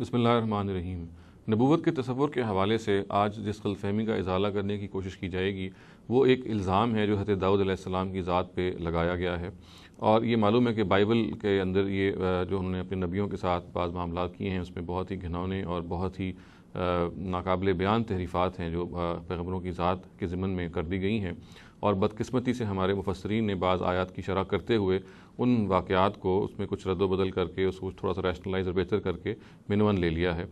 बसमीम नबूत के तस्वुर के हवाले से आज जिस गलफहमी का इजाला करने की कोशिश की जाएगी वो एक इल्ज़ाम है जो हज़रत दाऊद की ज़ात पे लगाया गया है और ये मालूम है कि बाइबल के अंदर ये जो उन्होंने अपने नबियों के साथ बाज़ मामला किए हैं उसमें बहुत ही घनौने और बहुत ही नाकबिल बयान तहरीफ़ात हैं जो पैगम्बरों की ज़ात के ज़िमन में कर दी गई हैं और बदकस्मती से हमारे मुफसरीन ने बाज़ आयात की शरह करते हुए उन वाक़ात को उसमें कुछ रद्द बदल करके उसको थोड़ा सा रैशनलाइज और बेहतर करके मिनवन ले लिया है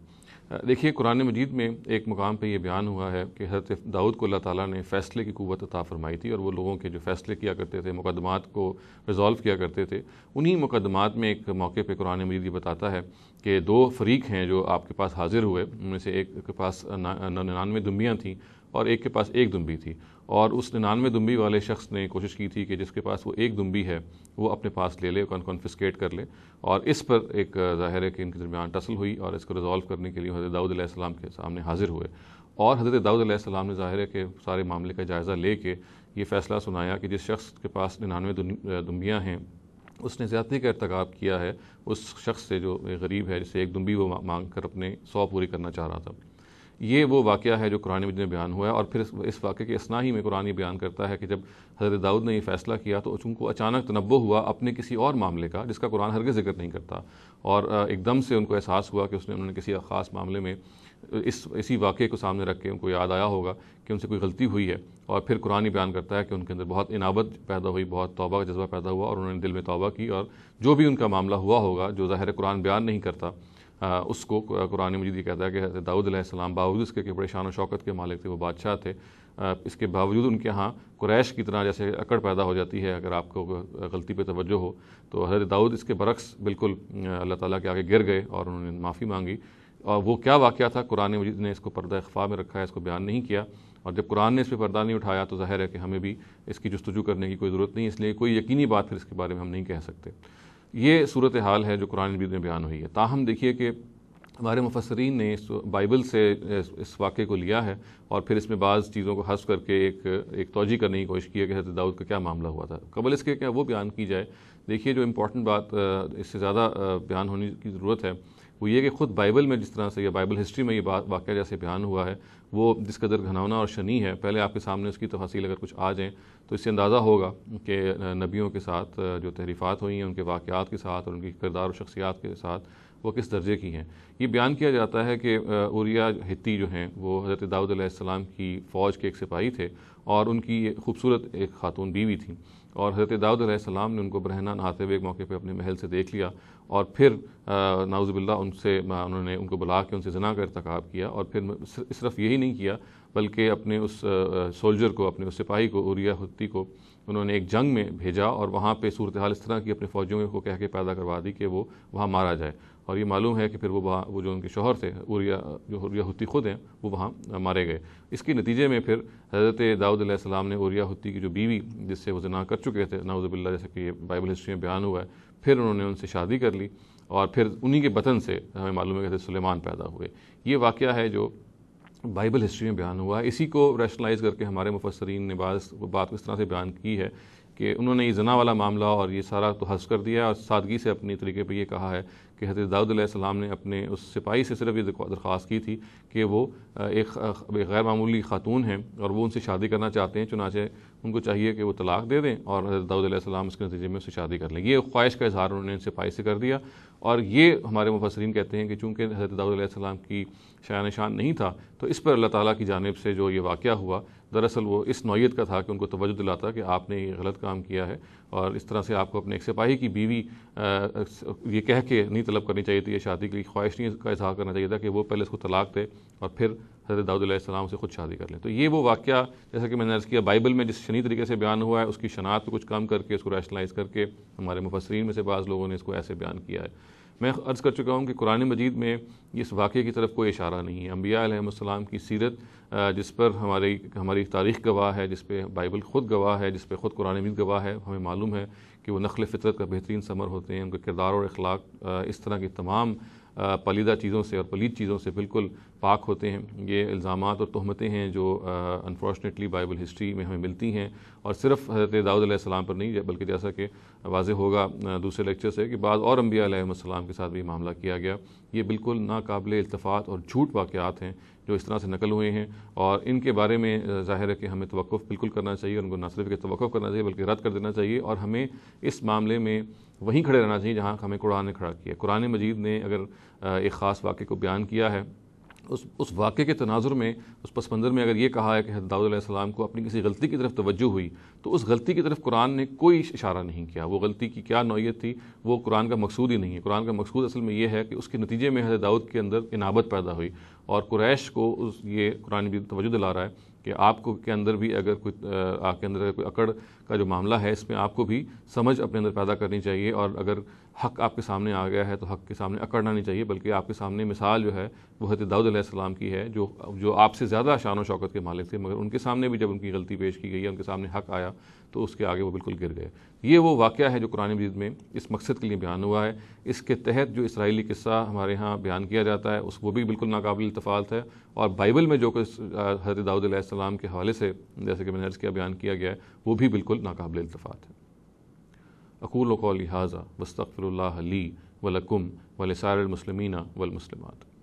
देखिए कुरान मजीद में एक मुकाम पर यह बयान हुआ है कि हज़रत दाऊद को अल्लाह ताला ने फ़ैसले की कुवत अता फरमाई थी और वो लोगों के जो फ़ैसले किया करते थे मुकदमात को रिजॉल्व किया करते थे उन्हीं मुकदमात में एक मौके पर कुरान मजीद ये बताता है कि दो फरीक हैं जो आपके पास हाज़िर हुए उनमें से एक के पास निन्यानवे दुम्बियाँ थीं और एक के पास एक दुम्बी थी और उस निन्यानवे दुम्बी वाले शख्स ने कोशिश की थी कि जिसके पास वो एक दुम्बी है वो अपने पास ले ले कॉन्फिस्केट कर ले और इस पर एक ज़ाहिर है कि इनके दरमियान टसल हुई और इसको रिजॉल्व करने के लिए हज़रत दाऊद दाऊदम के सामने हाजिर हुए और हज़रत दाऊद सलाम ने ज़ाहिर है कि सारे मामले का जायज़ा ले के ये फ़ैसला सुनाया कि जिस शख्स के पास निन्यानवे दुम्बियाँ हैं उसने ज़्यादती का इरतकब किया है उस शख्स से जो गरीब है जिसे एक दुम्बी वो मांग कर अपने सौ पूरी करना चाह रहा था ये वो वाक़ है जो कुरानी मजीद में बयान हुआ है और फिर इस, वाक़े के इसना ही में कुरानी बयान करता है कि जब हज़रत दाऊद ने ये फ़ैसला किया तो उनको अचानक तनबो हुआ अपने किसी और मामले का जिसका कुरान हरगज़ जिक्र नहीं करता और एकदम से उनको एहसास हुआ कि उसने उन्होंने किसी ख़ास मामले में इस इसी वाक़े को सामने रख के उनको याद आया होगा कि उनसे कोई गलती हुई है और फिर कुरानी बयान करता है कि उनके अंदर बहुत इनाबत पैदा हुई बहुत तौबा का जज्बा पैदा हुआ और उन्होंने दिल में तौबा की और जो भी उनका मामला हुआ होगा जो ज़ाहिर कुरान बयान नहीं करता उसको कुरानी मजीद ये कहता है कि अलैहिस्सलाम बावजूद इसके बड़े शान शौकत के मालिक थे वो बादशाह थे इसके बावजूद उनके यहाँ कुरैश की तरह जैसे अकड़ पैदा हो जाती है अगर आपको गलती पे तवज्जो हो तो हज़रत दाऊद इसके बरक्स बिल्कुल अल्लाह ताला के आगे गिर गए और उन्होंने माफ़ी मांगी और वो क्या वाक़ था कुरान मजीद ने इसको पर्दा अखफा में रखा है इसको बयान नहीं किया और जब कुरान ने इस पर पर्दा नहीं उठाया तो जाहिर है कि हमें भी इसकी जस्तजू करने की कोई ज़रूरत नहीं इसलिए कोई यकीनी बात फिर इसके बारे में हम नहीं कह सकते ये सूरत हाल है जो कुरान मजीद में बयान हुई है ताहम देखिए कि हमारे मुफसरीन ने इस बाइबल से इस वाक़े को लिया है और फिर इसमें बाज़ चीज़ों को हंस करके एक एक तोजी करने की कोशिश की है कि हजरत दाऊद का क्या मामला हुआ था कबल इसके क्या वो बयान की जाए देखिए जो इम्पोर्टेंट बात इससे ज़्यादा बयान होने की ज़रूरत है वो ये कि खुद बाइबल में जिस तरह से या बाइबल हिस्ट्री में ये बात वाक़ जैसे बयान हुआ है वो जिस कदर घनौना और शनी है पहले आपके सामने उसकी तफासिल अगर कुछ आ जाएँ तो इससे अंदाज़ा होगा कि नबियों के साथ जो तहरीफ़ात हुई हैं उनके वाक़ात के साथ और उनकी किरदार और शख्सियात के साथ वो किस दर्जे की हैं ये बयान किया जाता है कि उरिया हिती जो हैं वो हज़रत दाऊद की फ़ौज के एक सिपाही थे और उनकी खूबसूरत एक खातून बीवी थी और हज़रत दाऊद ने उनको बरहना नहाते हुए एक मौके पर अपने महल से देख लिया और फिर नाउज़बिल्ला उनसे उन्होंने उनको बुला के उनसे जना का इरतकब किया और फिर सिर्फ यही नहीं किया बल्कि अपने उस सोल्जर को अपने उस सिपाही को उरिया हत्ती को उन्होंने एक जंग में भेजा और वहाँ पर सूरत हाल इस तरह की अपने फ़ौजियों को कह के पैदा करवा दी कि वो वहाँ मारा जाए और ये मालूम है कि फिर वो वहाँ वो जो उनके शोहर थे उरिया जो उरिया हुती खुद हैं वो वहाँ मारे गए इसके नतीजे में फिर हज़रत दाऊद सलाम ने उरिया हुती की जो बीवी जिससे वो जना कर चुके थे नाउज़बिल्ला जैसे कि ये बाइबल हिस्ट्री में बयान हुआ है फिर उन्होंने उनसे शादी कर ली और फिर उन्हीं के बतन से हमें मालूम है कि सुलेमान पैदा हुए ये वाक़ है जो बाइबल हिस्ट्री में बयान हुआ है इसी को रैशनलाइज करके हमारे मुफसरीन ने बात इस तरह से बयान की है कि उन्होंने ये जना वाला मामला और ये सारा तो हंस कर दिया और सादगी से अपनी तरीके पर यह कहा है कि हज़रत दाऊद सलाम ने अपने उस सिपाही से सिर्फ ये दरख्वास्त की थी कि वो एक गैर मामूली खातून हैं और वो उनसे शादी करना चाहते हैं चुनाचे उनको चाहिए कि वो तलाक दे दें और हज़रत सलाम उसके नतीजे में उससे शादी कर लें ये ख्वाहिश का इजहार उन्होंने सिपाही से कर दिया और ये हमारे मुफसरीन कहते हैं कि चूँकि हज़रत दाऊदम की शाया शान नहीं था तो इस पर अल्लाह ताला की जानब से जो ये वाक़ हुआ दरअसल वो इस नौीयत का था कि उनको तोज्जो दिलाता कि आपने ये गलत काम किया है और इस तरह से आपको अपने एक सिपाही की बीवी आ, ये कह के नहीं तलब करनी चाहिए थी या शादी की ख्वाहिश नहीं का इजहार करना चाहिए था कि वो पहले उसको तलाक दे और फिर हजरत दाऊद से ख़ुद शादी कर लें तो ये वो वाक्य जैसा कि मैंने अर्ज़ किया बाइबल में जिस शनि तरीके से बयान हुआ है उसकी शनात को कुछ कम करके उसको रैशनलाइज करके हमारे मुफसरीन में से बाज़ लोगों ने इसको ऐसे बयान किया है मैं अर्ज़ कर चुका हूँ कि कुरान मजीद में इस वाक़े की तरफ कोई इशारा नहीं है अम्बियाम की सीरत जिस पर हमारी हमारी तारीख गवाह है जिस पर बाइबल ख़ुद गवाह है जिस पर ख़ुद कुरान मजीद गवाह है हमें मालूम है कि वो नखल फ़ितरत का बेहतरीन समर होते हैं उनके किरदार और अखलाक इस तरह की तमाम पलीदा चीज़ों से और पलीद चीज़ों से बिल्कुल पाक होते हैं ये इल्ज़ाम और तहमतें हैं जो अनफॉर्चुनेटली बाइबल हिस्ट्री में हमें मिलती हैं और सिर्फ हज़रत सलाम पर नहीं बल्कि जैसा कि वाज होगा दूसरे लेक्चर से कि बाद और अम्बिया के साथ भी मामला किया गया ये बिल्कुल नाकबिल इतफ़ात और झूठ वाक़ हैं जो इस तरह से नकल हुए हैं और इनके बारे में ज़ाहिर है कि हमें तो बिल्कुल करना चाहिए उनको ना सिर्फ तो करना चाहिए बल्कि रद्द कर देना चाहिए और हमें इस मामले में वहीं खड़े रहना चाहिए जहाँ हमें कुरान ने खड़ा किया कुरान मजीद ने अगर एक ख़ास वाक़े को बयान किया है उस उस वाक़े के तनाजुर में उस पस मंज़र में अगर ये कहा है कि दाऊदम को अपनी किसी गलती की तरफ तवज्जो हुई तो उस गलती की तरफ कुरान ने कोई इशारा नहीं किया वो गलती की क्या नौीयत थी वो कुरान का मकसूद ही नहीं है कुरान का मकसूद असल में ये है कि उसके नतीजे में हजरत दाऊद के अंदर इनाबत पैदा हुई और कुरैश को उस ये कुरान भी तवज्जो दिला रहा है कि आपको के अंदर भी अगर कोई आपके अंदर कोई अकड़ का जो मामला है इसमें आपको भी समझ अपने अंदर पैदा करनी चाहिए और अगर हक आपके सामने आ गया है तो हक के सामने अकड़ना नहीं चाहिए बल्कि आपके सामने मिसाल जो है वो हजरत दाऊदम की है जो जो आपसे ज़्यादा शान और शौकत के मालिक थे मगर उनके सामने भी जब उनकी गलती पेश की गई है उनके सामने हक आया तो उसके आगे वो बिल्कुल गिर गए ये वो वाक़ है जो कुरान मजीद में इस मकसद के लिए बयान हुआ है इसके तहत जो इसराइली किस्सा हमारे यहाँ बयान किया जाता है उस वो भी बिल्कुल नाकबिल तफालत है और बाइबल में जो कुछ हजरत दाऊद के हवाले से जैसे कि मैंने अर्ज़ किया बयान किया गया है वो भी बिल्कुल नाकबिल तफात है अकूल कौली हाजा वस्तफ़ल ली वलकुम वलसार मुसलमिन